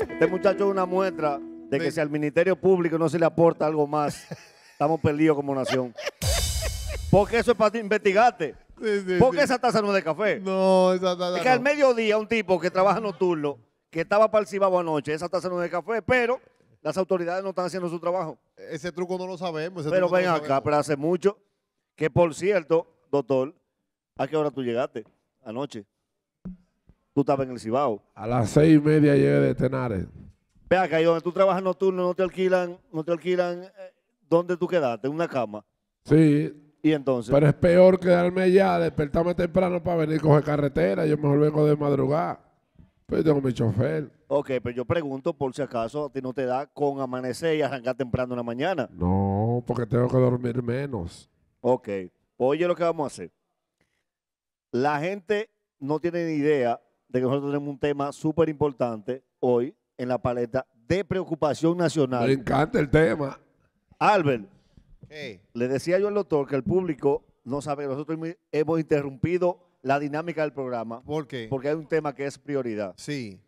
Este muchacho es una muestra de que si al Ministerio Público no se le aporta algo más, estamos perdidos como nación. Porque eso es para investigarte. Porque esa taza no es de café. No, esa taza Es que al mediodía un tipo que trabaja nocturno, que estaba para el Cibabo anoche, esa taza no es de café, pero las autoridades no están haciendo su trabajo. Ese truco no lo sabemos. pero ven acá, pero hace mucho que, por cierto, doctor, ¿a qué hora tú llegaste anoche? tú estabas en el Cibao. A las seis y media llegué de Tenares. Vea que donde tú trabajas nocturno, no te alquilan, no te alquilan, eh, ¿dónde tú quedaste? ¿En una cama? Sí. ¿Y entonces? Pero es peor quedarme allá, despertarme temprano para venir a coger carretera. Yo mejor vengo de madrugada. Pero pues tengo mi chofer. Ok, pero yo pregunto por si acaso a ti no te da con amanecer y arrancar temprano en la mañana. No, porque tengo que dormir menos. Ok. Pues oye, lo que vamos a hacer. La gente no tiene ni idea de que nosotros tenemos un tema súper importante hoy en la paleta de preocupación nacional. Me encanta el tema. Albert, le decía yo al doctor que el público no sabe nosotros hemos interrumpido la dinámica del programa. ¿Por qué? Porque hay un tema que es prioridad. Sí.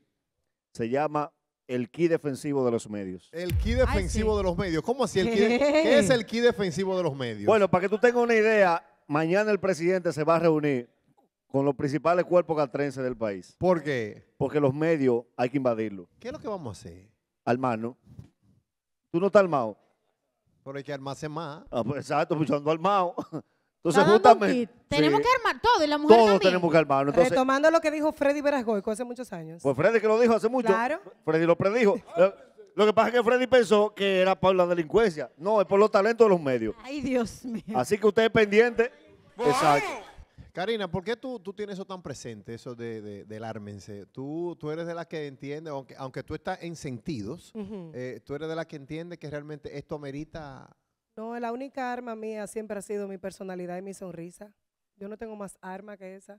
Se llama el ki defensivo de los medios. El ki defensivo de los medios. ¿Cómo así? ¿Qué? es el ki defensivo de los medios? Bueno, para que tú tengas una idea, mañana el presidente se va a reunir con los principales cuerpos catrenses del país. ¿Por qué? Porque los medios hay que invadirlos. ¿Qué es lo que vamos a hacer? Armarnos. Tú no estás armado. Pero hay que armarse más. Ah, pues, exacto, pues yo armado. Entonces, justamente. Tenemos que armar todo y la mujer Todos tenemos que armarnos. Retomando lo que dijo Freddy Verasgoico hace muchos años. pues Freddy que lo dijo hace mucho. Claro. Freddy lo predijo. Lo- que pasa es que Freddy pensó que era por la delincuencia. No, es por los talentos de los medios. Ay, Dios mío. Así que usted es pendiente. Exacto. Karina, ¿por qué tú, tienes eso tan presente, eso de, de, del ármense? Tú, tú eres de la que entiende, aunque, aunque tú estás en sentidos, eh, tú eres de la que entiende que realmente esto amerita... No, la única arma mía siempre ha sido mi personalidad y mi sonrisa. Yo no tengo más arma que esa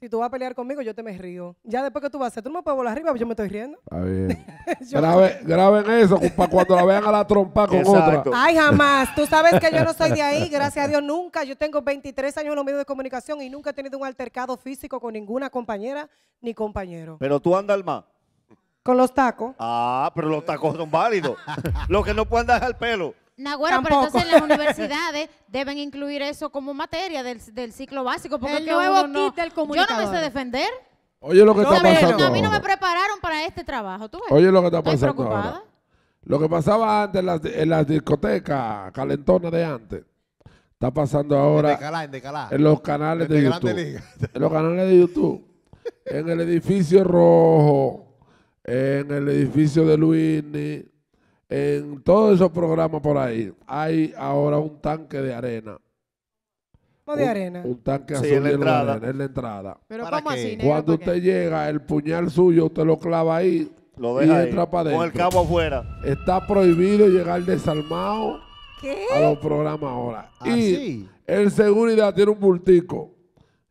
si tú vas a pelear conmigo, yo te me río. Ya después que tú vas a hacer, tú no me puedes volar arriba, yo me estoy riendo. Está bien. graben eso para cuando la vean a la trompa con otra. Ay, jamás. Tú sabes que yo no soy de ahí, gracias a Dios, nunca. Yo tengo 23 años en los medios de comunicación y nunca he tenido un altercado físico con ninguna compañera ni compañero. Pero tú andas al mar. Con los tacos. Ah, pero los tacos son válidos. Lo que no pueden dar el al pelo. Nagüero, pero entonces las universidades eh, deben incluir eso como materia del, ciclo básico. Porque El eh, que nuevo quita el Yo no me sé defender. Oye lo que está pasando. a mí no me prepararon para este trabajo. ¿tú ves? Oye lo que está pasando preocupada. Lo que pasaba antes en las, discotecas calentonas de antes, está pasando ahora en los canales de YouTube. En los canales de YouTube. En el edificio rojo, en el edificio de Luis. En todos esos programas por ahí hay ahora un tanque de arena. O de arena? Un tanque azul en la, entrada. Arena, en la entrada. ¿Pero Cuando usted llega, el puñal suyo usted lo clava ahí lo deja y entra para Con el cabo afuera. Está prohibido llegar desarmado a los programas ahora. Ah, y el seguridad tiene un bultico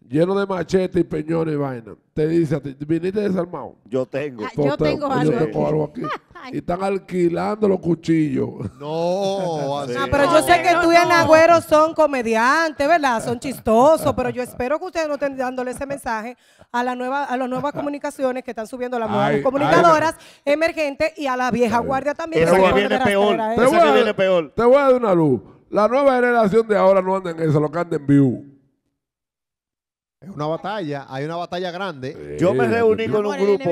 lleno de machete y peñones y vaina. Te dice a ti, viniste desarmado. Yo tengo. Ah, yo, tengo algo. aquí. y están alquilando los cuchillos. No, pero yo sé que tú y el Agüero son comediantes, ¿verdad? Son chistosos, pero yo espero que ustedes no estén dándole ese mensaje a, la nueva, a las nuevas comunicaciones que están subiendo las comunicadoras emergentes y a la vieja guardia también. Eso que viene peor. que peor. Te voy a dar una luz. La nueva generación de ahora no anda en eso, lo que anda en view una batalla, hay una batalla grande. Yo me reuní con un grupo.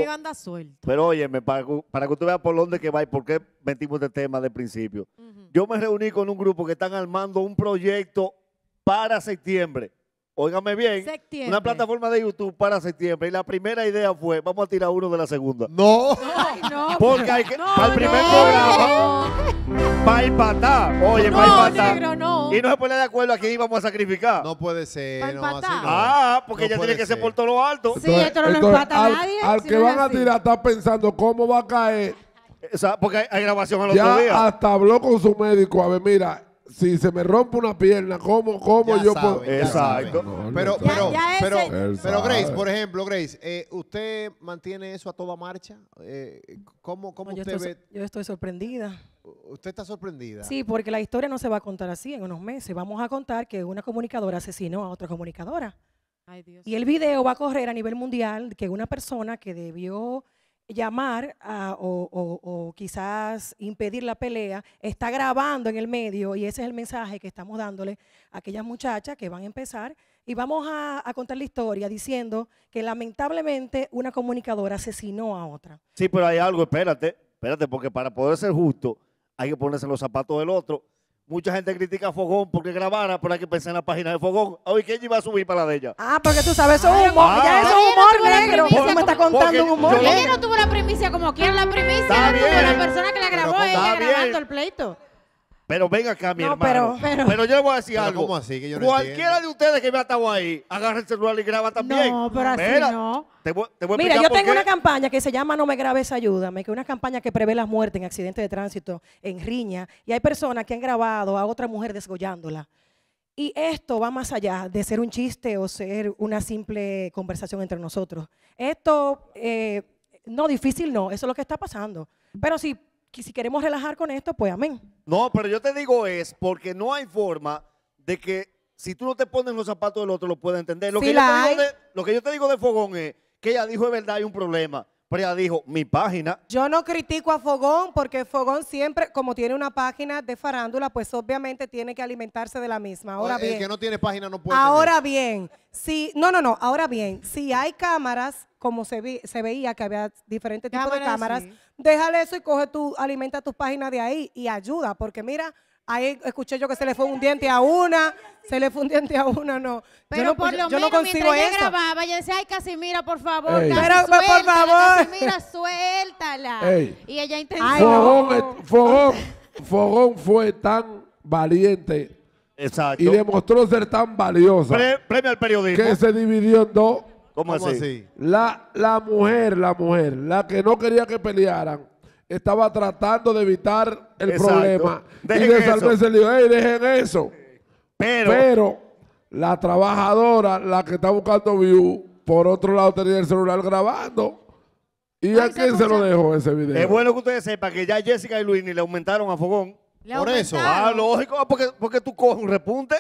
Pero óyeme, para, que- para que usted vea por dónde que va y por qué metimos este tema de principio. Yo me reuní con un grupo que están armando un proyecto para septiembre. Óigame bien. Una plataforma de YouTube para septiembre. Y la primera idea fue, vamos a tirar uno de la segunda. No. no, no. Porque hay que, No, al primer programa, para empatar. Oye, para No, y no se pone de acuerdo a quién íbamos a sacrificar. No puede ser. No, así Ah, porque ya tiene que ser por todo lo alto. Sí, esto no lo empata al, nadie. Al que van a tirar está pensando cómo va a caer. O sea, porque hay, grabación al los otro día. Hasta habló con su médico. A ver, mira, si se me rompe una pierna, ¿cómo, cómo yo puedo? Exacto. pero, pero, pero, Grace, por ejemplo, Grace, eh, ¿usted mantiene eso a toda marcha? Eh, ¿Cómo, usted yo estoy, ve? Yo estoy sorprendida. ¿Usted está sorprendida? Sí, porque la historia no se va a contar así en unos meses. Vamos a contar que una comunicadora asesinó a otra comunicadora. Y el video va a correr a nivel mundial que una persona que debió llamar o, quizás impedir la pelea, está grabando en el medio y ese es el mensaje que estamos dándole a aquellas muchachas que van a empezar. Y vamos a, contar la historia diciendo que lamentablemente una comunicadora asesinó a otra. Sí, pero hay algo, espérate, espérate, porque para poder ser justo hay que ponerse los zapatos del otro Mucha gente critica a Fogón porque grabara, pero hay que pensar en la página de Fogón. Hoy ella va a subir para la de ella. Ah, porque tú sabes, eso es ah, humor. ya ah. eso es humor negro. ¿Cómo me está contando un humor? Ella no tuvo la primicia como quien la primicia. la la persona que la grabó, ella grabando el pleito. Pero venga acá, mi hermano. Pero, yo le voy a decir algo. ¿cómo así? Cualquiera de ustedes que me ha estado ahí, agarra el celular y graba también. No, pero así no. Mira, yo tengo una campaña que se llama No me grabes, ayúdame, que es una campaña que prevé la muerte en accidentes de tránsito, en riña. Y hay personas que han grabado a otra mujer desgollándola. Y esto va más allá de ser un chiste o ser una simple conversación entre nosotros. Esto, eh, no, difícil no, eso es lo que está pasando. Pero si, si queremos relajar con esto, pues amén. No, pero yo te digo es porque no hay forma de que si tú no te pones los zapatos del otro lo puedas entender. Lo, que yo te digo de, lo que yo te digo de Fogón es que ella dijo de verdad hay un problema. Pero ella dijo, mi página. Yo no critico a Fogón porque Fogón siempre, como tiene una página de farándula, pues obviamente tiene que alimentarse de la misma. Ahora bien. El que no tiene página no puede. Ahora bien, si, no, no, no, ahora bien, si hay cámaras como se, veía que había diferentes tipos de cámaras, déjale eso y coge tu, alimenta tus páginas de ahí y ayuda, porque mira, ahí escuché yo que se le fue un diente a una, se le fue un diente a una, no. Pero yo no, por lo yo menos, no consigo mientras eso. Ella grababa, ella decía, ay, Casimira, por favor, Casimira, pues, por favor. Casimira, suéltala. Y ella intentó. Fogón, Fogón, Fogón fue tan valiente y demostró ser tan valiosa. premio al periodista. Que se dividió en dos. ¿Cómo, así? La, la mujer, la mujer, la que no quería que pelearan, estaba tratando de evitar el problema. y de se le dijo, hey, dejen eso. Pero, la trabajadora, la que está buscando view, por otro lado tenía el celular grabando. ¿Y a quién se lo dejó ese video? Es bueno que ustedes sepan que ya Jessica y ni le aumentaron a Fogón. por eso. Ah, lógico, ah, porque, porque tú coges un repunte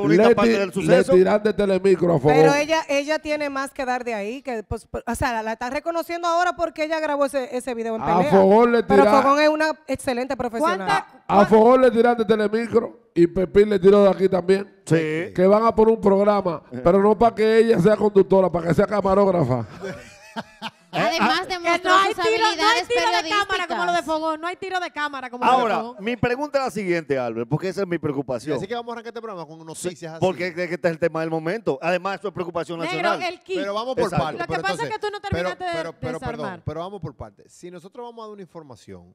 el le parte del suceso. Le telemicro a Pero ella, ella tiene más que dar de ahí. Que, pues, o sea, la, la reconociendo ahora porque ella grabó ese, ese video en pelea. A fogón le tiran Pero Fogón es una excelente profesional. A, Fogón le le tiraste telemicro y Pepín le tiró de aquí también. Sí. Que van a por un programa, pero no para que ella sea conductora, para que sea camarógrafa. ¿Eh? Además ah, de no hay tiro, de cámara como lo de Fogón, no hay tiro de cámara como lo de Fogón. Ahora, mi pregunta es la siguiente, Albert, porque esa es mi preocupación. Así que vamos a arrancar este programa con noticias así. Porque es que este es el tema del momento. Además, esto es preocupación nacional. Pero vamos por partes. Lo que pasa es que tú no terminaste de pero, Perdón, pero vamos por partes. Si nosotros vamos a dar una información,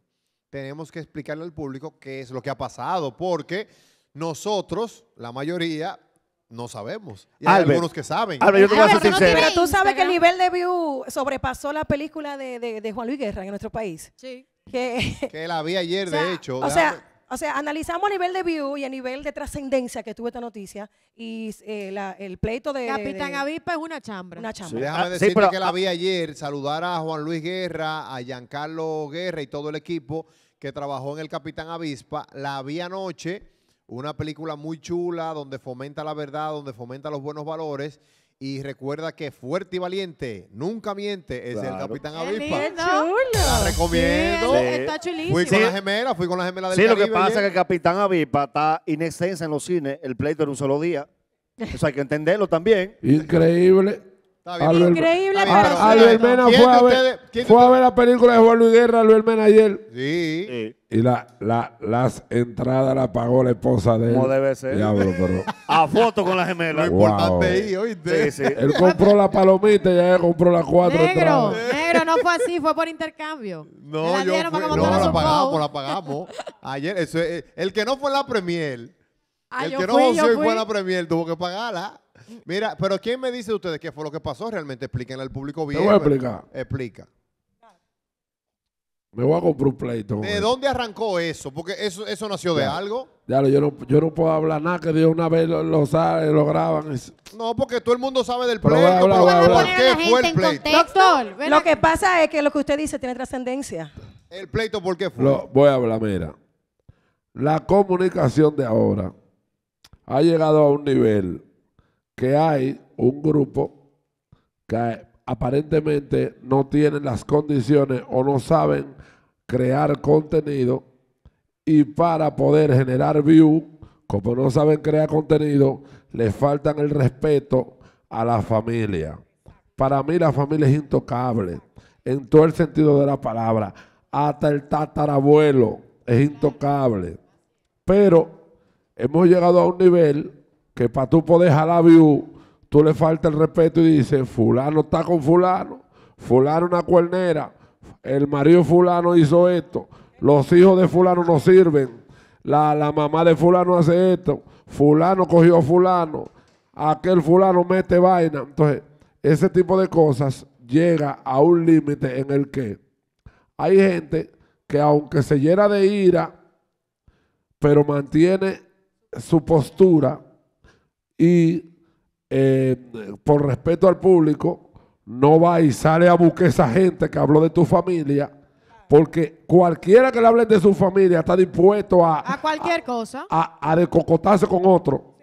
tenemos que explicarle al público qué es lo que ha pasado, porque nosotros, la mayoría, no sabemos. hay algunos que saben. tú sabes que el nivel de view sobrepasó la película de, Juan Luis Guerra en nuestro país. Sí. Que, la vi ayer, de hecho. O sea, o sea, analizamos a nivel de view y a nivel de trascendencia que tuvo esta noticia y eh, el pleito de... Capitán Avispa es una chambra. Una chambra. déjame ah, decirte que la vi ayer, saludar a Juan Luis Guerra, a Giancarlo Guerra y todo el equipo que trabajó en el Capitán Avispa. La vi anoche una película muy chula donde fomenta la verdad, donde fomenta los buenos valores. Y recuerda que fuerte y valiente, nunca miente, es el Capitán Avispa. La recomiendo. está chulísimo. Fui con la gemela, fui con la gemela del Sí, lo que pasa es que el Capitán Avipa está inextensa en los cines, el pleito en un solo día. Eso hay que entenderlo también. Increíble increíble, pero, pero, Albert Mena fue, a ver, fue a ver la película de Juan Luis Guerra, Luis Mena ayer. Sí. Y la, la, las entradas las pagó la esposa de él. Como debe ser. Diablo, pero... A foto con la gemela. Lo importante ahí, ¿oíste? Sí, sí. Él compró la palomita y ella compró las cuatro negro, entradas. Negro, no fue así, fue por intercambio. No, la yo fui, no, la pagamos, la pagamos. Ayer, eso, el que no fue la premier, ah, el que no fue la premier, tuvo que pagarla. Mira, pero ¿quién me dice de ustedes qué fue lo que pasó realmente? Explíquenle al público bien. Te voy a explicar. explica. Me voy a comprar un pleito. ¿De dónde arrancó eso? Porque eso, nació de algo. Ya, yo no, yo no puedo hablar nada que de una vez lo, lo, lo graban. No, porque todo el mundo sabe del pleito. Pero ¿Por, qué fue el pleito? Doctor, lo que pasa es que lo que usted dice tiene trascendencia. ¿El pleito por qué fue? Lo, voy a hablar, mira. La comunicación de ahora ha llegado a un nivel que hay un grupo que aparentemente no tienen las condiciones o no saben crear contenido y para poder generar view, como no saben crear contenido, les faltan el respeto a la familia. Para mí la familia es intocable en todo el sentido de la palabra. Hasta el tatarabuelo es intocable. Pero hemos llegado a un nivel que para tú poder jalar view, tú le falta el respeto y dices, fulano está con fulano, fulano una cuernera, el marido fulano hizo esto, los hijos de fulano no sirven, la, la mamá de fulano hace esto, fulano cogió a fulano, aquel fulano mete vaina. Entonces, ese tipo de cosas llega a un límite en el que hay gente que aunque se llena de ira, pero mantiene su postura, y eh, por respeto al público, no va y sale a buscar esa gente que habló de tu familia, porque cualquiera que le hable de su familia está dispuesto a... A cualquier cosa. A, a, descocotarse con otro.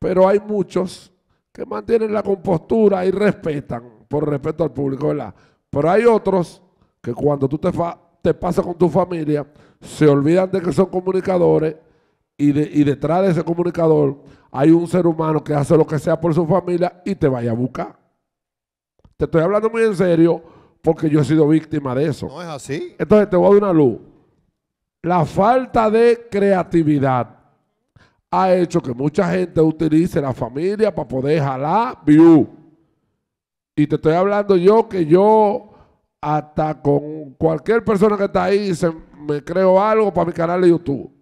Pero hay muchos que mantienen la compostura y respetan, por respeto al público, ¿verdad? Pero hay otros que cuando tú te, te pasas con tu familia, se olvidan de que son comunicadores y, y detrás de ese comunicador hay un ser humano que hace lo que sea por su familia y te vaya a buscar. Te estoy hablando muy en serio porque yo he sido víctima de eso. No es así. Entonces te voy a dar una luz. La falta de creatividad ha hecho que mucha gente utilice la familia para poder jalar view. Y te estoy hablando yo que yo hasta con cualquier persona que está ahí se, me creo algo para mi canal de YouTube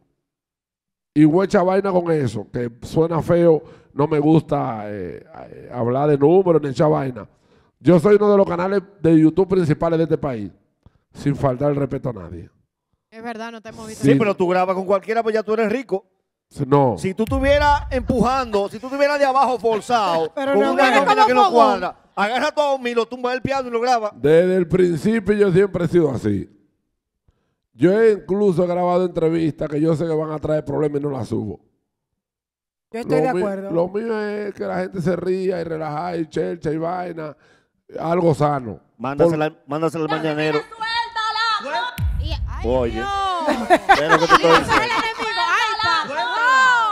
y echar vaina con eso, que suena feo, no me gusta eh, eh, hablar de números ni echar vaina. Yo soy uno de los canales de YouTube principales de este país, sin faltar el respeto a nadie. Es verdad, no te hemos visto. Sí, pero tú grabas con cualquiera, pues ya tú eres rico. No. Si tú estuvieras empujando, si tú estuvieras de abajo forzado, con una que no agarra todo a lo tumba el piano y lo graba. Desde el principio yo siempre he sido así. Yo he incluso he grabado entrevistas que yo sé que van a traer problemas y no las subo. Yo estoy de acuerdo. lo mío es que la gente se ría y relaja y chercha y vaina. Algo sano. Mándasela, mándasela al mañanero. ¡Suéltala! Pero que te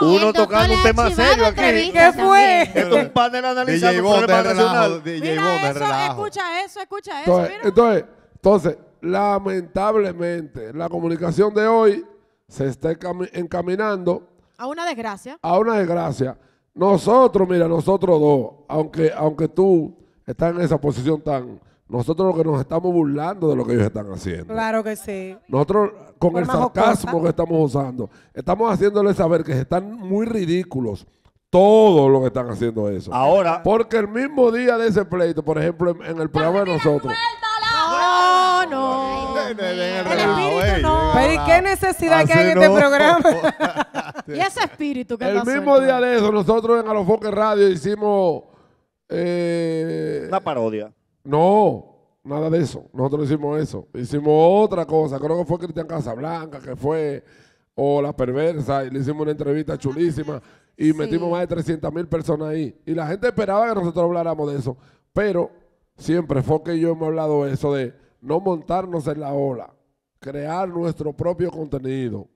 Uno tocando un tema serio aquí. ¿Qué fue? es un panel analizando DJ Mira eso, escucha eso, escucha eso. Entonces, entonces lamentablemente, la comunicación de hoy se está encaminando. A una desgracia. A una desgracia. Nosotros, mira, nosotros dos, aunque, aunque tú estás en esa posición tan... Nosotros lo que nos estamos burlando de lo que ellos están haciendo. Claro que sí. Nosotros, con el sarcasmo que estamos usando, estamos haciéndoles saber que están muy ridículos Todos los que están haciendo eso. Ahora. Porque el mismo día de ese pleito, por ejemplo, en, el programa de nosotros no. El espíritu no. Pero ¿y qué necesidad que hay en este programa? y ese espíritu que El mismo día de eso, nosotros en A los Alofoque Radio hicimos... Eh, una parodia. No, nada de eso. Nosotros hicimos eso. Hicimos otra cosa. Creo que fue Cristian Casablanca, que fue... O La Perversa. Y le hicimos una entrevista chulísima. Y metimos más de 300 mil personas ahí. Y la gente esperaba que nosotros habláramos de eso. Pero siempre Foque y yo hemos hablado eso de no montarnos en la ola, crear nuestro propio contenido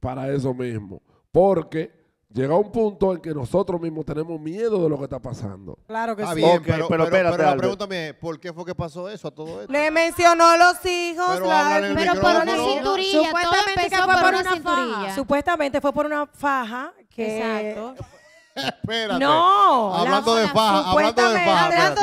para eso mismo, porque llega un punto en que nosotros mismos tenemos miedo de lo que está pasando. Claro que sí. pero, la pregunta es, ¿por qué fue que pasó eso a todo esto? Le mencionó los hijos, pero, pero por una cinturilla. Supuestamente fue por, una, Faja. Supuestamente fue por una faja que... Exacto. Espérate. No. Hablando de faja, hablando de faja. Hablando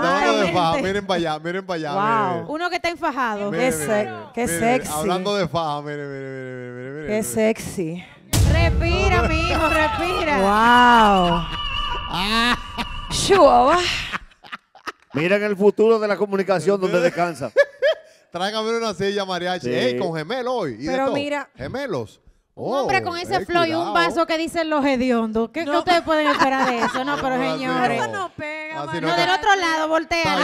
de hablando de faja. Miren para allá, miren para allá. Wow. Uno que está enfajado. qué, sexy. Hablando de faja, miren, miren, miren, mire. Qué sexy. Respira, mi hijo, respira. Wow. Ah. Miren el futuro de la comunicación donde descansa. Tráigame una silla mariachi. Eh, con gemelo hoy. Pero mira. Gemelos un oh, hombre con ese eh, flow y un vaso que dicen los hediondos. ¿Qué, no. ustedes pueden esperar de eso? No, pero señores. Eso no pega, no, no del otro lado, voltea.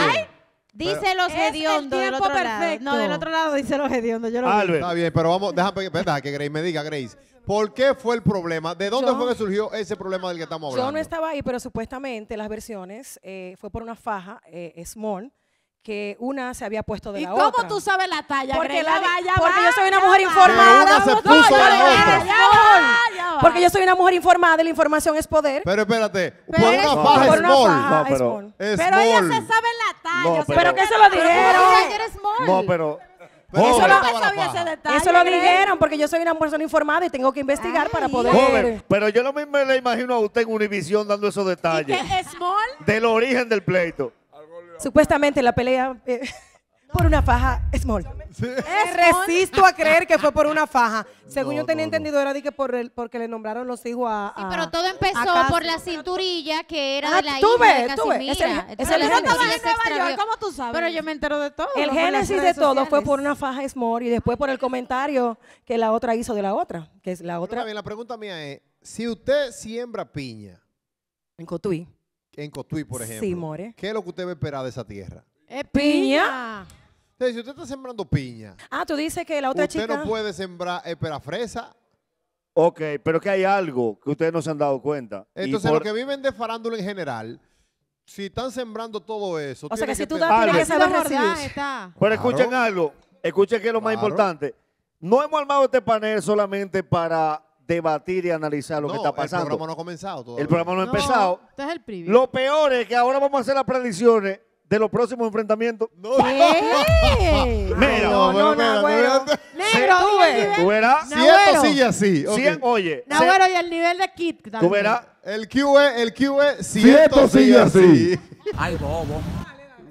dice los hediondos del otro perfecto. No, del otro lado dice los hediondos. Yo lo Albert. Está bien, pero vamos, déjame espera pues, que Grace me diga, Grace. ¿Por qué fue el problema? ¿De dónde fue que surgió ese problema del que estamos hablando? Yo no estaba ahí, pero supuestamente las versiones eh, fue por una faja eh, Small que una se había puesto de la otra. ¿Y cómo tú sabes la talla, Porque, la, vaya, porque yo soy una mujer informada. porque yo soy una mujer informada y la información es poder. Pero espérate, por una faja es una pero, ella se sabe la talla. pero, qué que se lo dijeron. No, pero... Pero eso, lo, detalle, eso lo dijeron porque yo soy una persona informada y tengo que investigar para poder. pero yo lo mismo le imagino a usted en Univision dando esos detalles. ¿Y qué, ¿Small? Del origen del pleito. Supuestamente la pelea eh, por una faja small. Eh, resisto a creer que fue por una faja. Según yo tenía entendido, era por porque le nombraron los hijos a. pero todo empezó por la cinturilla que era ah, de la hija de tuve. Es el, ¿cómo tú sabes? Pero yo me entero de todo. El génesis de todo fue por una faja small y después por el comentario que la otra hizo de la otra. Que es la otra. bien, la pregunta mía es: si usted siembra piña. En Cotuí en Cotuí, por ejemplo, Sí, more. ¿qué es lo que usted va a esperar de esa tierra? Es piña. si usted está sembrando piña, Ah, tú dices que la otra usted no puede sembrar, eh, Espera, fresa. Ok, pero que hay algo que ustedes no se han dado cuenta. Entonces, los que viven de farándula en general, si están sembrando todo eso, o sea que si tú das, tienes que está. Pero escuchen algo, escuchen que es lo más importante. No hemos armado este panel solamente para debatir y analizar lo que está pasando. El programa no ha comenzado todavía. El programa no ha no, empezado. Este es el preview. Lo peor es que ahora vamos a hacer las predicciones de los próximos enfrentamientos. No, Mira, no, no, no, Nagüero. Negro, tú Tú verás. Si esto sigue así. oye. y el nivel de kit. Tú verás. El QE, el QE, si, esto y así. Ay, bobo.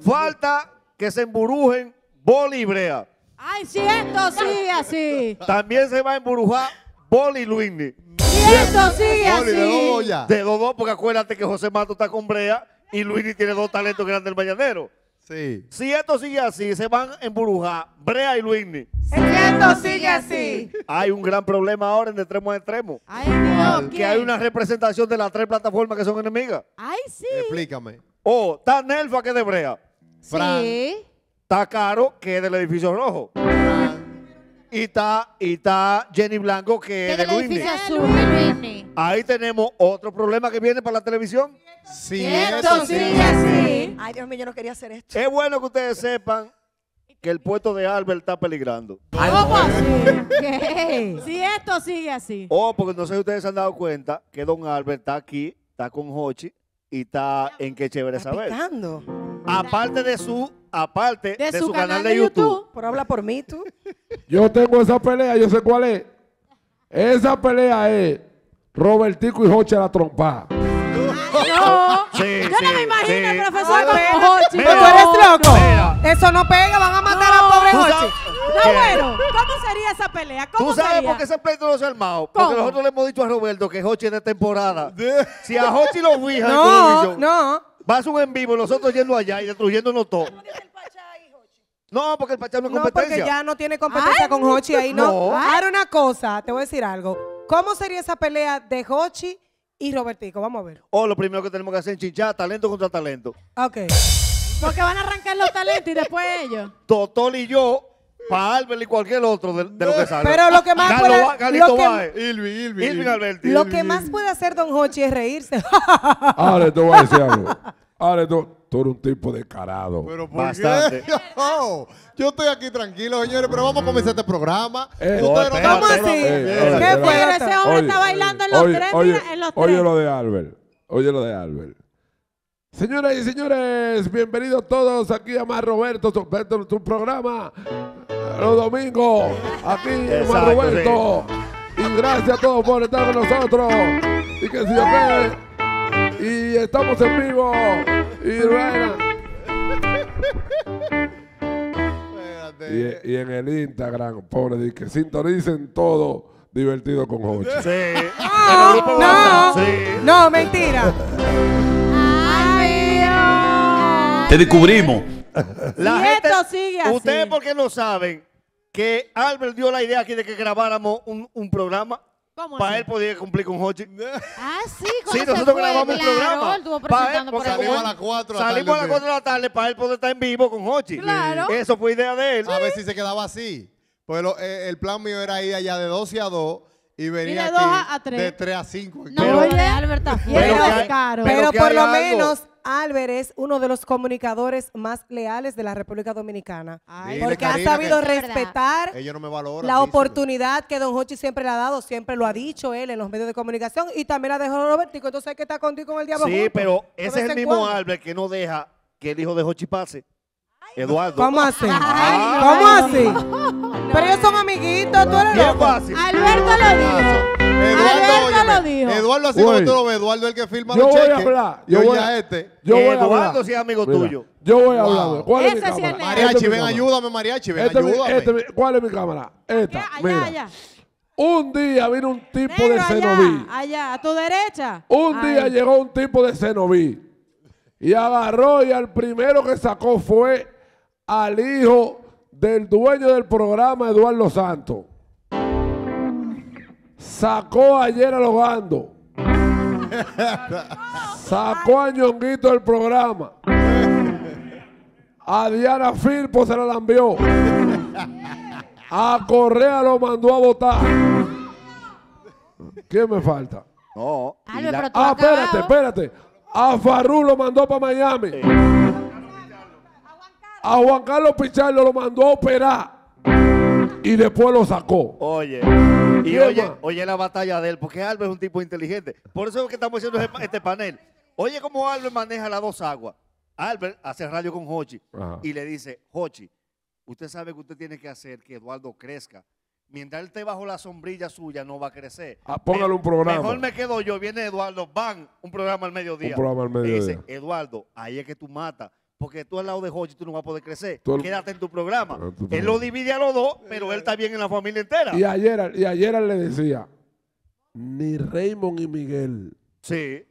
Falta que se emburujen Bolibrea. Ay, si esto sigue así. También se va a emburujar Boli Luini. Si esto sigue de así. De porque acuérdate que José Mato está con Brea y Luini tiene dos talentos grandes del bañadero. Sí. Si esto sigue así, se van en embrujar Brea y Luini. Si esto sigue así. Hay un gran problema ahora en de extremo a extremo. Ay, Dios, Que hay una representación de las tres plataformas que son enemigas. Ay, sí. Explícame. Oh, está Nelfa que es de Brea. Sí. Está Caro que es del edificio rojo. Y está, está Jenny Blanco, que de Ahí tenemos otro problema que viene para la televisión. Sí, esto sigue así. Ay, Dios mío, yo no quería hacer esto. Es bueno que ustedes sepan que el puesto de Albert está peligrando. ¿Cómo así? Si esto sigue así. Oh, porque no sé si ustedes se han dado cuenta que don Albert está aquí, está con Hochi y está en Qué Chévere Saber. Aparte de su aparte de, su, canal, de YouTube. por habla por mí tú. Yo tengo esa pelea, yo sé cuál es. Esa pelea es Robertico y a la trompa. No, yo no me imagino, profesor, con Jochi. ¿Tú eres Eso no pega, van a matar al a pobre Jochi. No, bueno, ¿cómo sería esa pelea? ¿Cómo ¿Tú sabes por qué ese pleito no se ha armado? Porque nosotros le hemos dicho a Roberto que Jochi es de temporada. si a Jochi lo fui no, no, Vas un en vivo, nosotros yendo allá y destruyéndonos todo. No, porque el Pachá no es competencia. No, porque ya no tiene competencia con Hochi ahí, ¿no? Ahora una cosa, te voy a decir algo. ¿Cómo sería esa pelea de Hochi y Robertico? Vamos a ver. Oh, lo primero que tenemos que hacer es chinchar talento contra talento. Ok. Porque van a arrancar los talentos y después ellos. Totol y yo para Albert y cualquier otro de, lo que sale. Pero lo que más puede, lo que, más puede hacer Don Hochi es reírse. Ahora tú vas a decir algo. Ahora tú, eres un tipo descarado. Pero ¿por Qué? yo estoy aquí tranquilo, señores, pero vamos a comenzar este programa. ¿Cómo así? ¿Qué fue? Ese hombre está bailando en los tres. Oye, en los oye lo de Albert. Oye lo de Albert. Señoras y señores, bienvenidos todos aquí a Más Roberto, tu, tu, tu programa los domingos, aquí en Roberto. Y gracias a todos por estar con nosotros. Y que si y estamos en vivo. Y en el Instagram, pobre, dice que sintonicen todo divertido con Jorge. Ah, no, no, mentira. Te descubrimos. y esto sigue así. Ustedes porque no saben que Albert dio la idea aquí de que grabáramos un, programa para él poder cumplir con Hochi. Ah, sí, Sí, nosotros grabamos un programa. salimos a las 4 de la tarde. para él poder estar en vivo con Hochi. Claro. Eso fue idea de él. A ver si se quedaba así. Pues eh, el plan mío era ir allá de 12 a 2 y venir de aquí 3. de 3 a 5. No, pero, oye, Albert está fiel, caro. pero por lo menos es uno de los comunicadores más leales de la República Dominicana. porque ha sabido respetar la oportunidad que Don Hochi siempre le ha dado, siempre lo ha dicho él en los medios de comunicación y también la dejó Robertico. Entonces hay que estar contigo con el diablo. Sí, pero ese es el mismo Álvarez que no deja que el hijo de Hochi pase. Eduardo. ¿Cómo así? ¿Cómo así? Pero ellos son amiguitos, tú eres Alberto lo dijo. Eduardo, lo dijo. Eduardo así como tú lo ves, Eduardo es el que firma Yo los voy a hablar, yo voy a- ya este. Yo voy a Eduardo si es amigo tuyo. Yo voy a hablar. ¿Cuál es mi cámara? Este Mariachi, ven, ayúdame, Mariachi, ven, este ayúdame. Este ¿Cuál es mi cámara? Esta. Allá, Un día vino un tipo de Cenoví. allá, a tu derecha. Un día llegó un tipo de Cenoví y agarró y al primero que sacó fue al hijo del dueño del programa, Eduardo Santos. Sacó ayer a los gandos. Sacó a Ñonguito del programa. A Diana Firpo se la lambió. A Correa lo mandó a votar. ¿qué me falta? No. Ah, ah espérate, espérate. A Farru lo mandó para Miami. A Juan Carlos Pichardo lo mandó a operar. Y después lo sacó. Oye y oye, oye, la batalla de él, porque Albert es un tipo inteligente. Por eso es que estamos haciendo este, este panel. Oye cómo Albert maneja las dos aguas. Albert hace radio con Hochi y le dice, Hochi, usted sabe que usted tiene que hacer que Eduardo crezca. Mientras él esté bajo la sombrilla suya, no va a crecer. Ah, póngale un programa. Mejor me quedo yo. Viene Eduardo, van, un programa al mediodía. Un programa al mediodía. Y dice, Eduardo, ahí es que tú matas porque tú al lado de Jorge tú no vas a poder crecer. Quédate en tu programa. Ah, él lo divide a los dos, pero él está bien en la familia entera. Y ayer, y ayer le decía, ni Raymond y Miguel. Sí.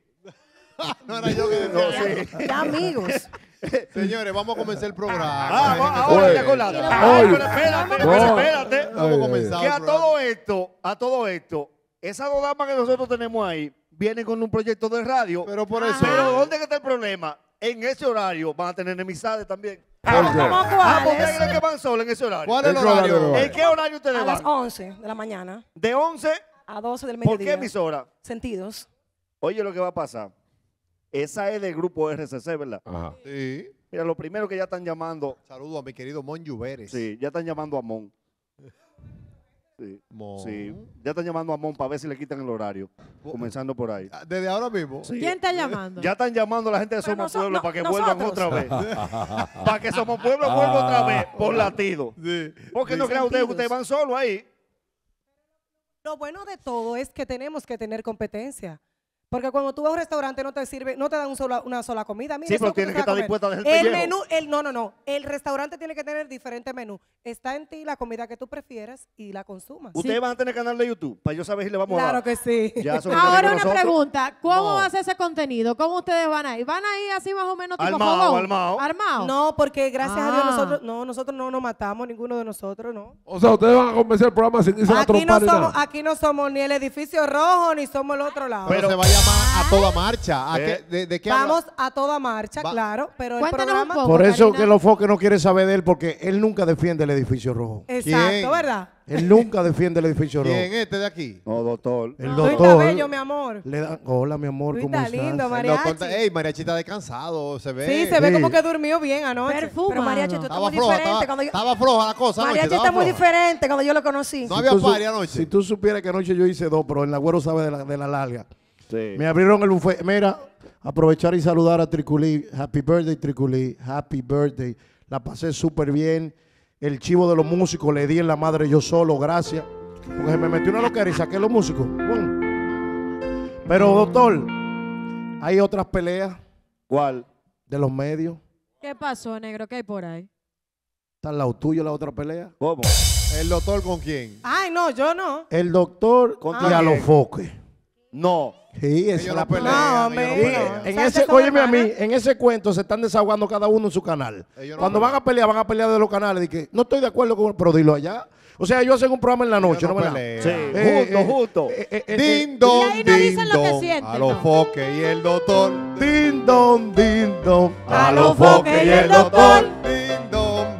no era yo que decía. Ya amigos. Señores, vamos a comenzar el programa. Ah, ahora te ah, espérate, espérate. Vamos a comenzar. Que a todo esto, a todo esto, esa dos damas que nosotros tenemos ahí vienen con un proyecto de radio. Pero por eso. Pero ¿dónde está el problema? en ese horario van a tener enemistades también. Ah, ah que van en ese horario? ¿Cuál es el horario? ¿En qué horario ustedes van? A las 11 de la mañana. ¿De 11? A 12 del mediodía. ¿Por qué emisora? Sentidos. Oye lo que va a pasar. Esa es del grupo RCC, ¿verdad? Ajá. Sí. Mira, lo primero que ya están llamando. Saludo a mi querido Mon Lluveres. Sí, ya están llamando a Mon. Sí. Ya están llamando a Mon para ver si le quitan el horario. comenzando por ahí. Ah, desde ahora mismo. ¿Quién está llamando? Ya están llamando a la gente de Somos Pueblo para que vuelvan otra vez. para que Somos Pueblo ah. vuelva otra vez por latido. Porque no crean ustedes que ustedes van solo ahí. Lo bueno de todo es que tenemos que tener competencia. Porque cuando tú vas a un restaurante no te sirve, no te dan una sola comida. Mira, sí, pero tienes que estar dispuesta a dejar el, el menú, el, no, no, no. El restaurante tiene que tener diferente menú. Está en ti la comida que tú prefieras y la consumas. Ustedes van a tener canal de YouTube para yo saber si le vamos a dar. Claro que sí. Ahora una pregunta. ¿Cómo va a ser ese contenido? ¿Cómo ustedes van a ir? ¿Van a ir así más o menos tipo armado, armado. armado? No, porque gracias a Dios ah. nosotros no, nosotros no nos matamos, ninguno de nosotros, ¿no? O sea, ustedes van a comenzar el programa sin irse aquí a no somos, Aquí no somos ni el edificio rojo ni somos el otro lado. Pero Ah. A Toda Marcha. ¿A eh, Vamos a toda marcha, claro, pero el programa... Por eso que los foques no quiere saber de él, porque él nunca defiende el edificio rojo. Exacto, ¿verdad? Él nunca defiende el edificio rojo. ¿Quién? ¿Este de aquí? No, doctor. El doctor. estás bello, mi amor. le da, Hola, mi amor, Tú ¿cómo estás lindo, mariachi. Ey, Mariachi está descansado, se ve. Sí, se ve como que durmió bien anoche. Pero Mariachi, tú estás muy diferente. floja la cosa. Mariachi está muy diferente cuando yo lo conocí. No había pari anoche. Si tú supieras que anoche yo hice dos, pero el agüero sabe de la larga. Este, me abrieron el buffet. Mira, aprovechar y saludar a Triculi. Happy birthday, Triculi, Happy birthday. La pasé súper bien. El chivo de los músicos le di en la madre yo solo, gracias. Porque se me metió una loquera y saqué los músicos. Pero, doctor, hay otras peleas. ¿Cuál? De los medios. ¿Qué pasó, negro? ¿Qué hay por ahí? ¿Está al lado la otra pelea? ¿Cómo? ¿El doctor con quién? Ay, no, yo no. El doctor con y a los foques. No. Sí, es la pelea. en ese, óyeme a mí, en ese cuento se están desahogando cada uno en su canal. Cuando van a pelear, van a pelear de los canales. no estoy de acuerdo con pero dilo allá. O sea, yo hacen un programa en la noche, ¿no, verdad? Sí. Eh, justo, eh, justo. Eh, y ahí no dicen lo que sienten, A los foques y el doctor. Din don, din A los foques y el doctor.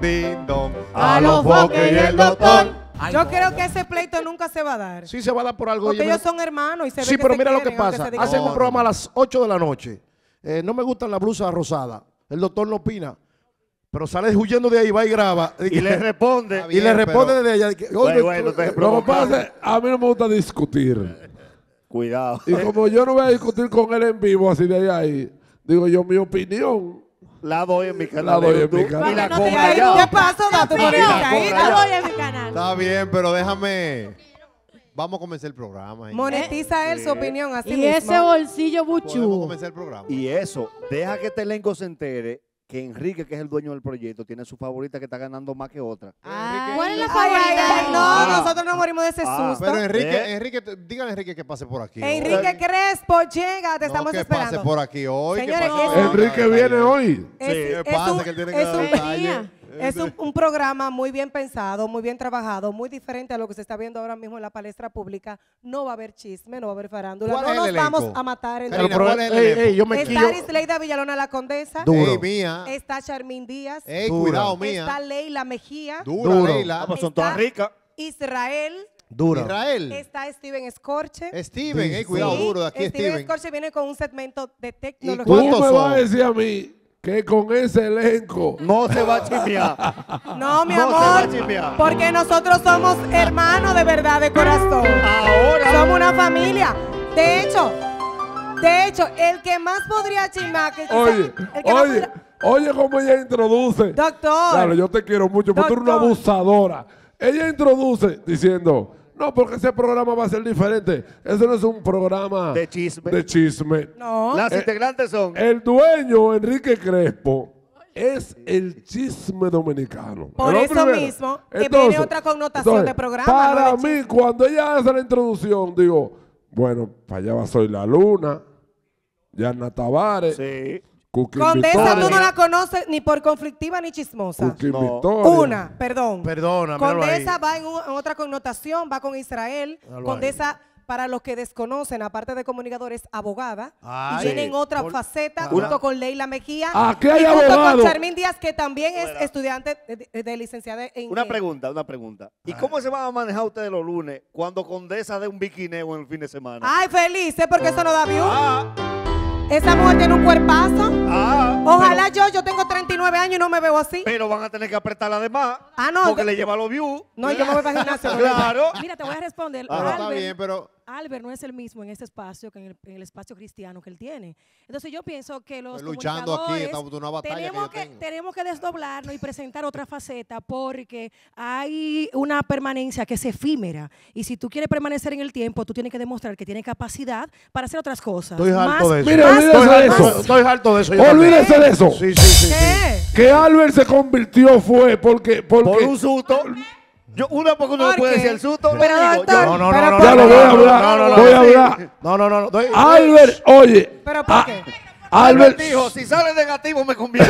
Din don, A los foques y el doctor yo creo que ese pleito nunca se va a dar. Sí se va a dar por algo. Porque ellos son hermanos y se Sí, pero mira lo que pasa. Hacen un programa a las 8 de la noche. Eh, no me gustan las blusas rosadas. El doctor no opina. Pero sale huyendo de ahí, va y graba. Y, le responde. y le responde desde allá. a mí no me gusta discutir. Cuidado. Y como yo no voy a discutir con él en vivo, así de ahí, digo yo mi opinión. La doy en mi canal. La doy en mi canal. Y la no ya. ¿Qué pasó, La, la doy en mi canal. Está bien, pero déjame. Vamos a comenzar el programa. Monetiza él su opinión así Y ese bolsillo buchú. Vamos a comenzar el programa. Y eso, deja que este elenco se entere que Enrique, que es el dueño del proyecto, tiene su favorita que está ganando más que otra. Ah, ¿Cuál es la favorita? no, ah. nosotros no morimos de ese ah, susto. Pero Enrique, ¿Eh? Enrique, dígale a Enrique que pase por aquí. Enrique Crespo, llega, te estamos que esperando. que pase por aquí hoy. que pase Enrique viene hoy. sí, pase, que él tiene que dar un día. Es un, programa muy bien pensado, muy bien trabajado, muy diferente a lo que se está viendo ahora mismo en la palestra pública. No va a haber chisme, no va a haber farándula. No nos vamos a matar el programa. Está Arisleida Villalona la Condesa. Duro. Está Charmín Díaz. cuidado, mía. Está Leila Mejía. Dura, Leila. Ah, pues son todas ricas. Israel. Dura. Israel. Está Steven Scorche. Steven, cuidado, duro. De aquí Steven, Scorche viene con un segmento de tecnología. ¿Cómo me vas a decir a mí que con ese elenco no se va a chimpear. No, mi no se va a porque nosotros somos hermanos de verdad, de corazón. Ahora somos una familia. De hecho, de hecho, el que más podría chismear Oye, oye. oye cómo ella introduce. Doctor. Claro, yo te quiero mucho, porque tú eres una abusadora. Ella introduce diciendo, no, porque ese programa va a ser diferente. Eso no es un programa de chisme. De chisme. No. Las eh, integrantes son. El dueño, Enrique Crespo, es el chisme dominicano. Por eso mismo, que tiene otra connotación de programa. Para mí, cuando ella hace la introducción, digo, bueno, para allá va Soy la Luna, Yana Tavares. Sí. Condesa tú no la conoces ni por conflictiva ni chismosa. Una, perdón. Condesa va en, otra connotación, va con Israel. Condesa, para los que desconocen, aparte de comunicador, es abogada. y tiene otra faceta junto con Leila Mejía. Ah, y junto con Charmín Díaz, que también es estudiante de, licenciada en... Una e. pregunta, una pregunta. ¿Y ah. cómo se va a manejar ustedes los lunes cuando Condesa de un bikineo en el fin de semana? Ay, feliz, felices, porque eso no da view. Ah. Esa mujer tiene un cuerpazo. Ah, Ojalá yo, yo tengo 39 años y no me veo así. Pero van a tener que apretar la demás. Ah, no. Porque le lleva los views. No, yo me voy para el gimnasio. claro. Mira, te voy a responder. Ah, está bien, pero Albert no es el mismo en este espacio que en el, espacio cristiano que él tiene. Entonces yo pienso que los luchando aquí, estamos una batalla tenemos que, desdoblarnos y presentar otra faceta porque hay una permanencia que es efímera y si tú quieres permanecer en el tiempo, tú tienes que demostrar que tienes capacidad para hacer otras cosas. Estoy harto de eso. Mira, olvídese de eso. Estoy harto de eso. Olvídese de eso. Sí, sí, sí, Que Albert se convirtió fue porque porque por un susto. Yo, uno porque uno puede decir el susto. Pero no, no, no, no. Ya lo voy a No, no, no, No, no, no. no Albert, oye. ¿Pero por qué? Albert dijo, si sale negativo me conviene.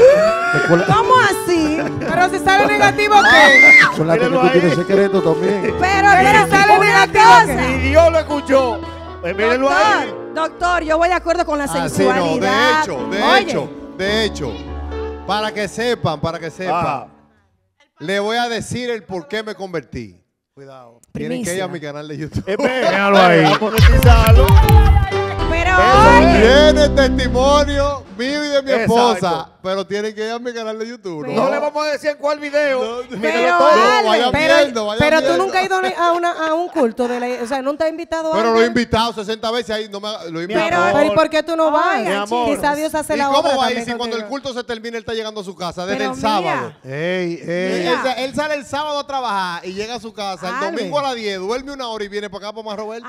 ¿Cómo así? Pero si sale negativo, ¿qué? Son las que tú tienes secreto también. Pero, negativo, Y Dios lo escuchó. no pues ahí. Doctor, yo voy de acuerdo con la ah, sexualidad. no, de hecho, de hecho, de hecho. Para que sepan, para que sepan. Le voy a decir el por qué me convertí. Cuidado. Tienen que ir a mi canal de YouTube. Espéralo eh, ahí. Tiene testimonio mío y de mi esposa, pero tiene que ir a mi canal de YouTube. No, le vamos a decir cuál video. Pero, tú nunca has ido a, una- un culto de la, o sea, no te has invitado a Pero lo he invitado 60 veces ahí, no me lo Pero, ¿y por qué tú no vas? Quizás Dios hace la obra cómo va a ir si cuando el culto se termina él está llegando a su casa desde el sábado? Ey, Él, sale el sábado a trabajar y llega a su casa el domingo a las 10, duerme una hora y viene para acá para más Roberto.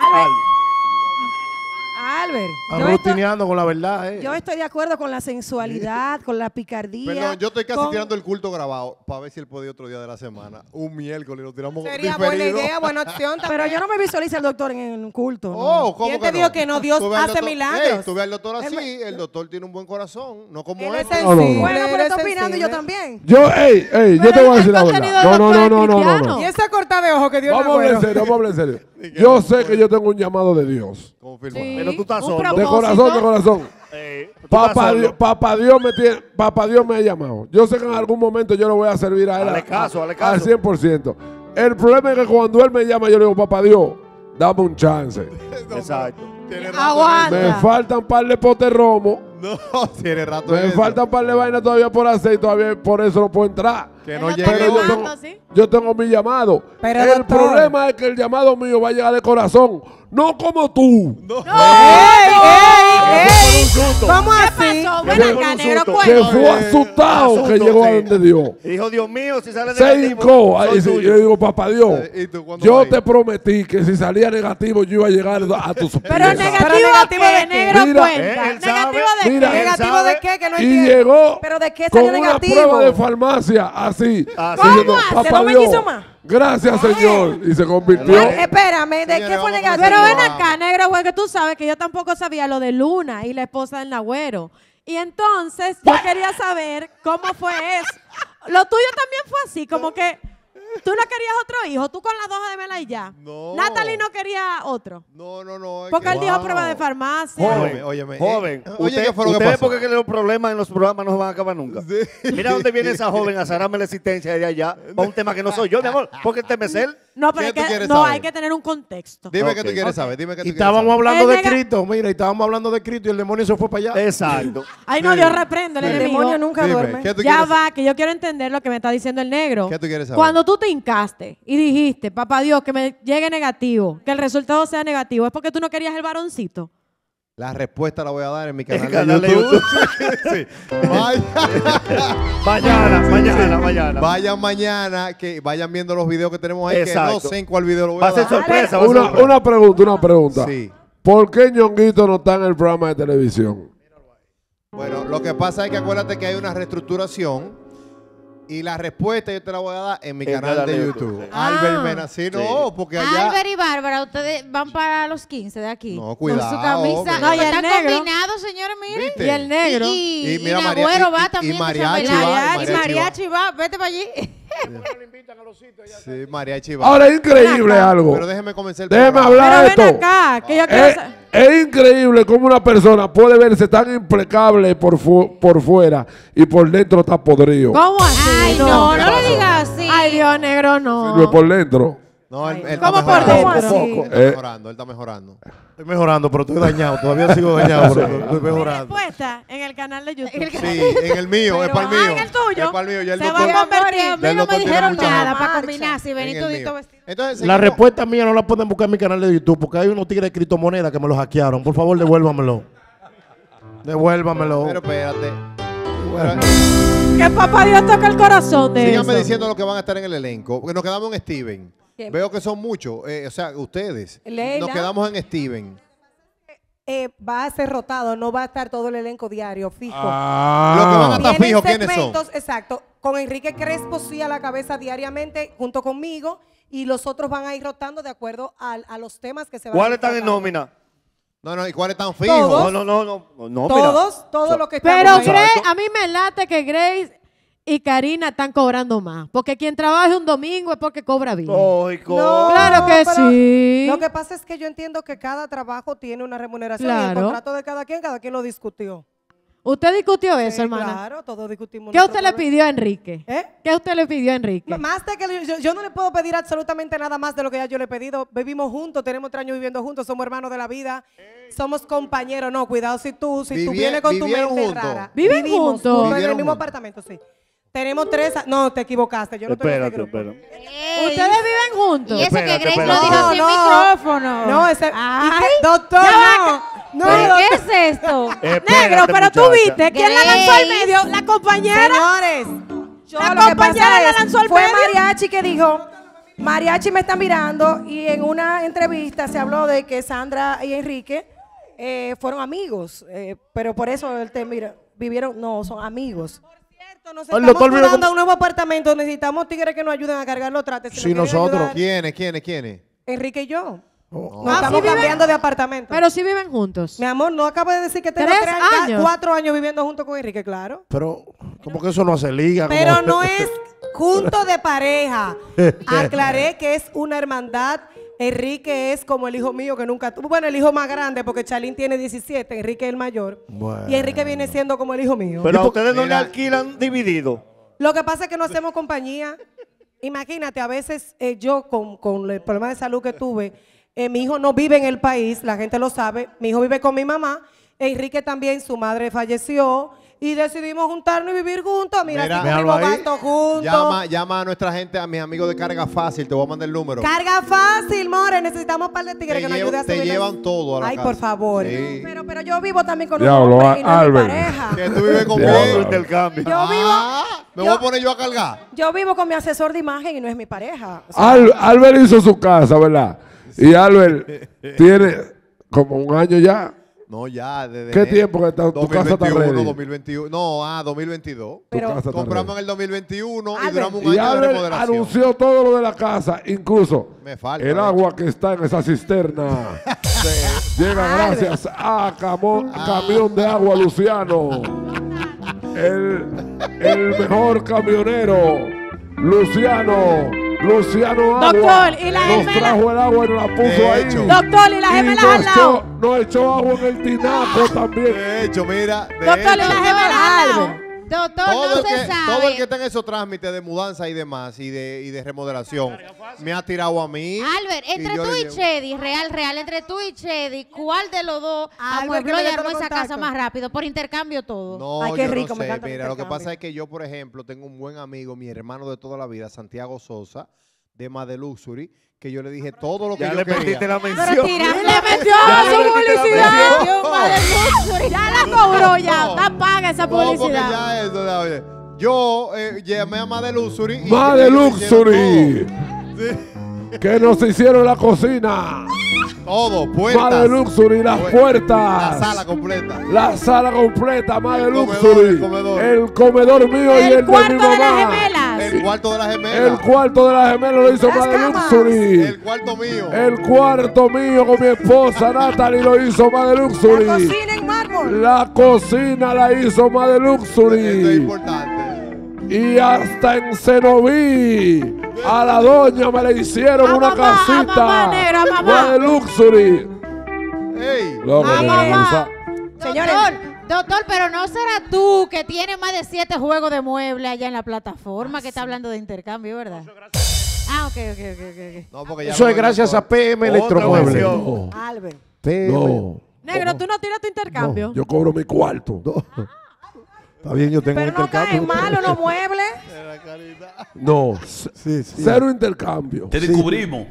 Albert. con la verdad, eh. Yo estoy de acuerdo con la sensualidad, con la picardía. Perdón, yo estoy casi tirando el culto grabado para ver si él podía otro día de la semana. Un miércoles lo tiramos Sería buena idea, buena opción. También. Pero yo no me visualizo al doctor en un culto. Oh, te que no? Dios hace milagros. al doctor así, el, doctor tiene un buen corazón, no como él. bueno, pero está opinando yo también. Yo, ey, ey, yo te voy a decir la verdad. No, no, no, no, no, no. Y esa corta de ojo que Dios Vamos a hablar en serio, vamos a hablar en serio. Yo sé que yo tengo un llamado de Dios. Pero tú estás solo. De corazón, de corazón. Eh, papá, Dios, me tiene, papá Dios me ha llamado. Yo sé que en algún momento yo lo voy a servir a él caso, al 100%. El problema es que cuando él me llama, yo le digo, papá Dios, dame un chance. Exacto. Me faltan par de potes romo. No, tiene rato. Me faltan par de vainas todavía por hacer y todavía por eso no puedo entrar. Que no llegue. Yo, tengo, mi llamado. el problema es que el llamado mío va a llegar de corazón. No como tú. No. Ey, ¿Cómo así? pasó? Que fue asustado que llegó a donde Dios. Dijo, Dios mío, si sale negativo. Se hincó. Yo digo, papá Dios, eh, yo te prometí que si salía negativo yo iba a llegar a tus pies. Pero negativo, negativo de qué, negro cuenta. negativo de qué. ¿Negativo de qué? Que no y llegó ¿Pero de qué con salió una negativo? prueba de farmacia así. Así. Ah, ¿Cómo hace? ¿No me quiso más? Gracias, Señor. Y se convirtió. espérame, ¿de qué fue negativo? Pero ven acá, negro, que tú sabes que yo tampoco sabía lo de Luna y la esposa del Nagüero. Y entonces yo quería saber cómo fue eso. Lo tuyo también fue así, como que ¿Tú no querías otro hijo? ¿Tú con las dos de Mela y ya? No. Natalie no quería otro. No, no, no. Porque él dijo prueba de farmacia. Joven, óyeme. Eh, joven. Oye, ¿qué fue lo que porque los problemas en los programas no van a acabar nunca. Mira dónde viene esa joven a cerrarme la existencia de allá para un tema que no soy yo, mi amor. Porque este él. No, pero hay que, no, hay que tener un contexto. Dime qué tú quieres saber, dime qué tú quieres estábamos hablando de Cristo, mira, y estábamos hablando de Cristo y el demonio se fue para allá. Exacto. Ay, no, Dios reprende, el demonio nunca duerme. Ya va, que yo quiero entender lo que me está diciendo el negro. ¿Qué tú quieres saber? Cuando tú te hincaste y dijiste, papá Dios, que me llegue negativo, que el resultado sea negativo, es porque tú no querías el varoncito. La respuesta la voy a dar en mi canal, de YouTube. mañana, mañana, mañana. Vayan mañana, que vayan viendo los videos que tenemos ahí, que no sé en cuál video lo voy a, una, a sorpresa. Una pregunta, una pregunta. ¿Por qué Ñonguito no está en el programa de televisión? Bueno, lo que pasa es que acuérdate que hay una reestructuración y la respuesta yo te la voy a dar en mi canal de YouTube. Álvaro Albert ah. porque allá... Albert y Bárbara, ustedes van para los 15 de aquí. No, cuidado. Con su camisa. y están combinados, señores, miren. Y el negro. Y, y, y, va también. Y mariachi va. Y mariachi va. Vete para allí. Ahora es increíble algo. Pero déjeme comenzar. El hablar de esto. Acá, que ah. es, increíble cómo una persona puede verse tan impecable por, fu por fuera y por dentro está podrido. ¿Cómo así? Ay, no, no, lo digas así. Ay, Dios negro, no. es por dentro. No, eh. él, está mejorando. Él está mejorando, Estoy mejorando, pero estoy dañado. Todavía sigo dañado, pero estoy mejorando. respuesta en el canal de YouTube. Sí, en el mío, es para el ah, mío. en el tuyo. Es para mío. Ya el Se va a convertir. mí no me dijeron nada para combinar si vení vestido. Entonces, La respuesta mía no la pueden buscar en mi canal de YouTube porque hay unos tigres de criptomonedas que me los hackearon. Por favor, devuélvamelo. Devuélvamelo. Pero espérate. Que papá Dios toca el corazón de Síganme diciendo lo que van a estar en el elenco. Porque nos quedamos en Steven. Veo que son muchos. Eh, o sea, ustedes. nos quedamos en Steven. Eh, eh, va a ser rotado, no va a estar todo el elenco diario fijo. Ah. Los que van a estar fijos, ¿quiénes son? Exacto. Con Enrique Crespo sí a la cabeza diariamente, junto conmigo, y los otros van a ir rotando de acuerdo a, a los temas que se van a ¿Cuáles están en nómina? No, no, ¿y cuáles están fijos? Todos, no, no, no, no, no. Todos, todos que están lo que está Pero Grace, a mí me late que Grace y Karina están cobrando más. Porque quien trabaja un domingo es porque cobra bien. claro que sí. Lo que pasa es que yo entiendo que cada trabajo tiene una remuneración y el contrato de cada quien, cada quien lo discutió. ¿Usted discutió eso, hermano. hermana? Claro, todos discutimos. ¿Qué usted le pidió a Enrique? ¿Eh? ¿Qué usted le pidió a Enrique? Más de que yo, no le puedo pedir absolutamente nada más de lo que ya yo le he pedido. Vivimos juntos, tenemos tres años viviendo juntos, somos hermanos de la vida, somos compañeros. No, cuidado si tú, si tú vienes con tu mente rara. ¿Viven Vivimos juntos? en el mismo apartamento, sí. Tenemos tres. No, te equivocaste. Yo no espérate, ¿Ustedes viven juntos? Y eso que Grace lo dijo sin micrófono. No, ese. Ay, doctor, no. no ¿Qué, doctor? es esto? Negro, pero tú viste. ¿Quién la lanzó al medio? La compañera. Señores. la compañera la lanzó al fue Fue Mariachi que dijo. Mariachi me está mirando y en una entrevista se habló de que Sandra y Enrique eh, fueron amigos, eh, pero por eso él te mira, vivieron, no, son amigos estamos mudando a un nuevo apartamento. Necesitamos tigres que nos ayuden a cargar los trates. Si nosotros. ¿Quiénes, quiénes, quiénes? Enrique y yo. Oh. No, ah, estamos cambiando de apartamento. Pero si viven juntos. Mi amor, no acabo de decir que tengo cuatro años viviendo junto con Enrique, claro. Pero, como que eso no hace liga? Pero no es junto de pareja. Aclaré que es una hermandad Enrique es como el hijo mío que nunca tuvo. Bueno, el hijo más grande, porque Chalín tiene 17, Enrique es el mayor. Y Enrique viene siendo como el hijo mío. Pero ustedes no le alquilan dividido. Lo que pasa es que no hacemos compañía. Imagínate, a veces eh, yo con, el problema de salud que tuve, eh, mi hijo no vive en el país, la gente lo sabe, mi hijo vive con mi mamá, Enrique también, su madre falleció, y decidimos juntarnos y vivir juntos. Mira, Mira si juntos. Llama, llama a nuestra gente, a mis amigos de Carga Fácil, te voy a mandar el número. Carga Fácil, More, necesitamos un par de tigres que nos ayude a subir. Te llevan todo a la Ay, por favor. Pero, pero yo vivo también con un hombre y no mi pareja. Que tú vives con el cambio. Yo vivo... Ah, me voy a poner yo a cargar. Yo vivo con mi asesor de imagen y no es mi pareja. Albert hizo su casa, ¿verdad? Y Albert tiene como un año ya no, ya desde ¿Qué tiempo que está, tu casa está ready? 2021. No, ah, 2022. Pero, compramos en el 2021 y duramos un año de remodelación. anunció todo lo de la casa, incluso el agua que está en esa cisterna. Llega gracias a ah. Camión de Agua Luciano. el, el mejor camionero, Luciano. Luciano Doctor, y la nos trajo el agua y la puso ahí. Doctor, y no gemelas al lado. Nos echó agua en el tinaco también. hecho, mira. Doctor, y las gemelas al todo, que, sabe. todo el que está en esos trámites de mudanza y demás y de, y de remodelación me ha tirado a mí. Albert, entre tú y Chedi, real, real, entre tú y Chedi, ¿cuál de los dos amuebló y armó esa casa más rápido? Por intercambio todo. No, qué rico, no sé. Mira, lo que pasa es que yo, por ejemplo, tengo un buen amigo, mi hermano de toda la vida, Santiago Sosa, de Madeluxury que yo le dije todo lo que yo le metiste la mención. Le tirarle la mención su publicidad. Ya la cobró ya. No, paga esa publicidad. Yo eh, llamé a Madeluxury Madeluxury. Que nos hicieron la cocina. Todo, puertas. Madeluxury, las puertas. La sala completa. La sala completa, Madeluxury. El comedor, el comedor mío y el de mi mamá. De el cuarto de las gemelas. El cuarto de la gemela lo hizo más de Luxury. El cuarto mío. El cuarto mío con mi esposa Natalie lo hizo Madre Luxury. La cocina en mármol. La cocina la hizo Madre Luxury. Esto es importante. Y hasta en Senoví A la doña me le hicieron una casita. Mamá de Madre Luxury. Señores. Doctor, pero no será tú que tiene más de siete juegos de muebles allá en la plataforma ah, que está hablando de intercambio, ¿verdad? Ah, ok, ok, okay. No, porque ya Eso es gracias a PM Electromuebles. No. Albert. No. Negro, tú no tiras tu intercambio. yo cobro mi cuarto. Está bien, yo tengo pero no intercambio. Pero no caen mal los muebles. No, sí, sí. cero intercambio. Te descubrimos.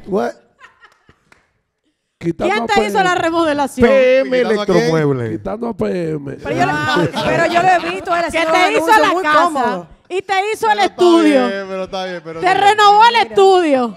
¿Quién te hizo la remodelación? PM Electromueble. Eh. Quitando a PM. Pero yo, le lo he visto. que te hizo la casa. Y te hizo el estudio. pero está bien, pero te renovó el estudio.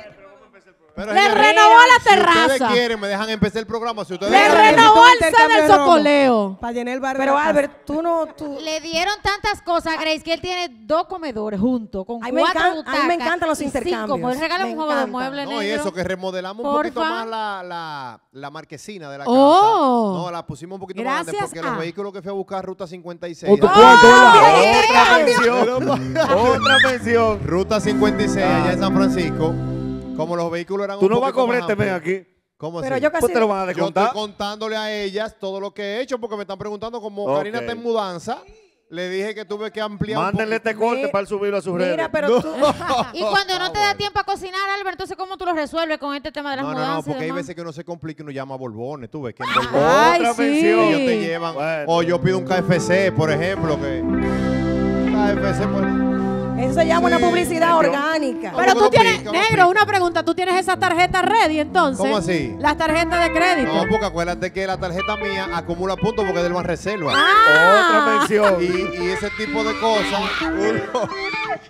Le renovó la terraza. Si ustedes quieren, me dejan empezar el programa. Si ustedes Le renovó el Necesito del socoleo. Para llenar el barrio Pero Albert, tú no, tú. Le dieron tantas cosas a Grace que él tiene dos comedores Junto con Ay, cuatro a mí me encantan los intercambios. Pues me un juego de muebles No, y eso, que remodelamos un poquito más la, la, la marquesina de la oh. casa. No, la pusimos un poquito más grande porque los vehículos que fui a buscar, Ruta 56. Otra mención Otra pensión. Ruta 56 allá en San Francisco. Como los vehículos eran Tú no vas a cobrar este mes aquí. ¿Cómo Pero yo casi. Pues te lo van a Yo estoy contándole a ellas todo lo que he hecho porque me están preguntando como Karina está en mudanza. Le dije que tuve que ampliar. Mándenle este corte para subirlo a su red. Mira, pero tú. Y cuando no te da ah, tiempo a cocinar, Albert, entonces ¿cómo tú lo resuelves con este tema de las No, no, no, porque hay veces que uno se complica y uno llama a Borbones, tú ves que ah, Otra sí. mención. ellos te llevan. O yo pido un KFC, por ejemplo, que KFC, por. Eso se llama una publicidad orgánica. Pero tú tienes, negro, una pregunta, ¿tú tienes esas tarjetas ready entonces? ¿Cómo así? Las tarjetas de crédito. No, porque acuérdate que la tarjeta mía acumula puntos porque es del reserva. Ah. Otra mención. Y, ese tipo de cosas, uno,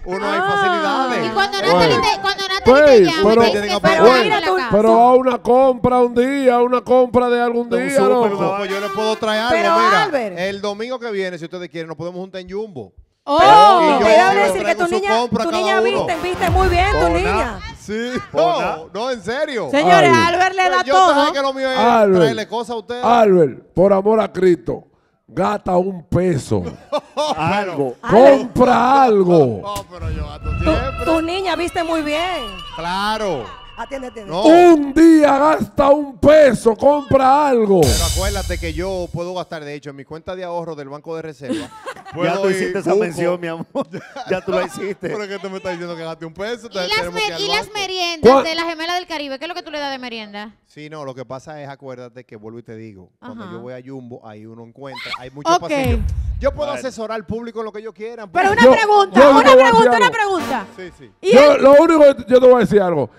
uno hay ah. facilidades. Y cuando no te, cuando te pues, llama, pero, pero, pero, a una compra un día, una compra de algún día, super, no. Pues yo le puedo traer algo, mira. El domingo que viene, si ustedes quieren, nos podemos juntar en Jumbo. Oh, oh yo, a decir que tu niña, tu niña viste, viste muy bien, tu niña. Sí, no, no, en serio. Señores, Albert, le da todo. Yo que lo a usted. Albert, por amor a Cristo, gasta un peso. algo. Compra algo. No, pero yo siempre. tu niña viste muy bien. Claro. Atiende, Un día gasta un peso, compra algo. Pero acuérdate que yo puedo gastar, de hecho, en mi cuenta de ahorro del Banco de Reserva. ya tú hiciste esa mención, mi amor. ya tú la hiciste. Pero que tú me estás diciendo que gaste un peso. ¿Y, las, meriendas de la gemela del Caribe? ¿Qué es lo que tú le das de merienda? Sí, no, lo que pasa es, acuérdate que vuelvo y te digo, cuando yo voy a Jumbo, ahí uno encuentra, hay muchos okay. pasillos. Yo puedo asesorar al público en lo que ellos quieran. Pero pues. una pregunta, una pregunta, una pregunta. Sí, sí. lo único que yo te voy a decir algo.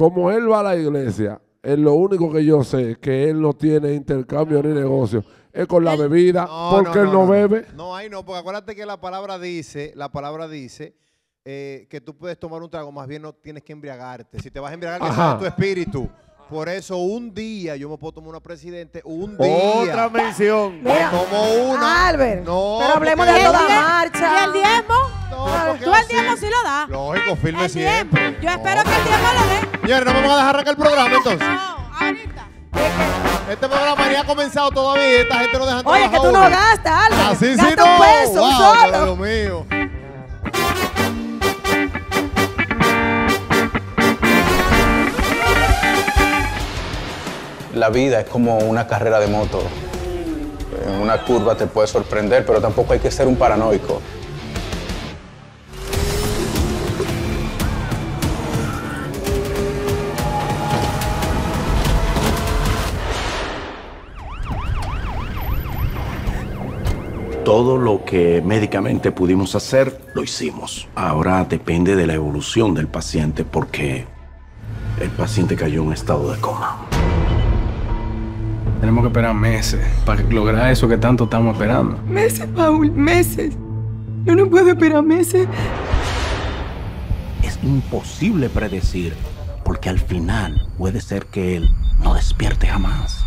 Como él va a la iglesia, es lo único que yo sé que él no tiene intercambio ni negocio. Es con la bebida, porque no, él no, bebe. No, ahí no, porque acuérdate que la palabra dice, la palabra dice eh, que tú puedes tomar un trago, más bien no tienes que embriagarte. Si te vas a embriagar, que sea tu espíritu. Por eso un día yo me puedo tomar una presidente, un día. Otra mención. como una. Albert, no, pero hablemos de toda marcha. Y el día Ah, tú el tiempo sí lo das. Lógico, firme siempre. Yo espero que el tiempo lo dé. Mira, no vamos a dejar arrancar el programa entonces. No, ahorita. Este programa ya ha comenzado todavía. Esta gente no deja Oye, que tú no gastas, algo. Así ah, sí, no. un peso, un Dios mío. La vida es como una carrera de moto. En una curva te puede sorprender, pero tampoco hay que ser un paranoico. Todo lo que médicamente pudimos hacer, lo hicimos. Ahora depende de la evolución del paciente porque el paciente cayó en estado de coma. Tenemos que esperar meses para lograr eso que tanto estamos esperando. Meses, Paul, meses. Yo no puedo esperar meses. Es imposible predecir, porque al final puede ser que él no despierte jamás.